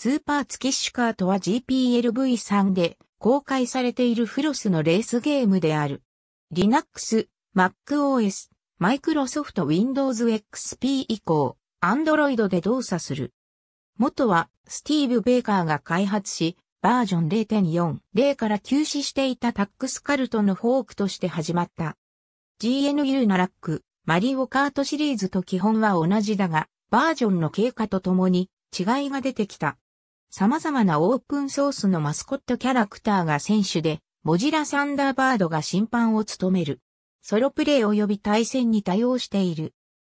スーパーツキッシュカートは GPLv3 で公開されているフロスのレースゲームである。Linux、MacOS、Microsoft Windows XP 以降、Android で動作する。元はスティーブ・ベーカーが開発し、バージョン0.4、0から休止していたタックスカルトのフォークとして始まった。GNU のラック、マリオカートシリーズと基本は同じだが、バージョンの経過とともに違いが出てきた。様々なオープンソースのマスコットキャラクターが選手で、モジラサンダーバードが審判を務める。ソロプレイ及び対戦に対応している。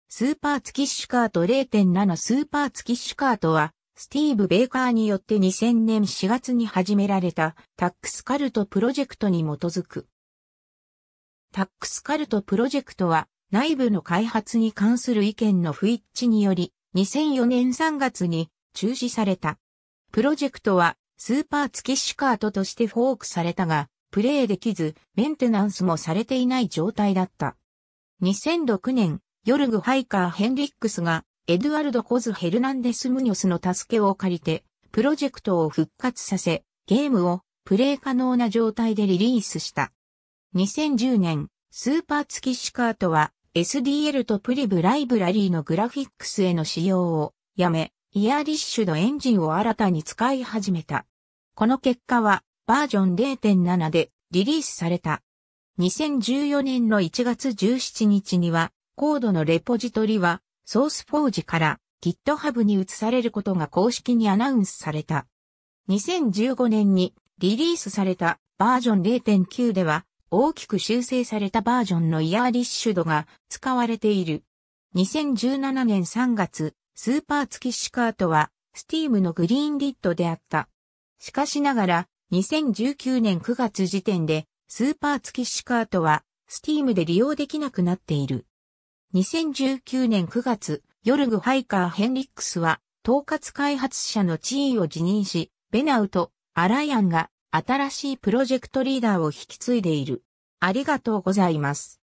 スーパーツキッシュカート0.7スーパーツキッシュカートは、スティーブ・ベーカーによって2000年4月に始められたタックスカルトプロジェクトに基づく。タックスカルトプロジェクトは内部の開発に関する意見の不一致により2004年3月に中止された。プロジェクトはスーパー付きシュカートとしてフォークされたが、プレイできず、メンテナンスもされていない状態だった。2006年、ヨルグ・ハイカー・ヘンリックスが、エドゥアルド・コズ・ヘルナンデス・ムニョスの助けを借りて、プロジェクトを復活させ、ゲームをプレイ可能な状態でリリースした。2010年、スーパー付きシュカートは SDL とプリブライブラリーのグラフィックスへの使用をやめ、イヤーリッシュのエンジンを新たに使い始めた。この結果はバージョン0.7でリリースされた。2014年の1月17日にはコードのレポジトリはソースフォージから GitHub に移されることが公式にアナウンスされた。2015年にリリースされたバージョン0.9では大きく修正されたバージョンのイヤーリッシュ度が使われている。2017年3月、スーパー付きシカートは、スティームのグリーンリッドであった。しかしながら、2019年9月時点で、スーパー付きシカートは、スティームで利用できなくなっている。2019年9月、ヨルグ・ハイカー・ヘンリックスは、統括開発者の地位を辞任し、ベナウとアライアンが新しいプロジェクトリーダーを引き継いでいる。ありがとうございます。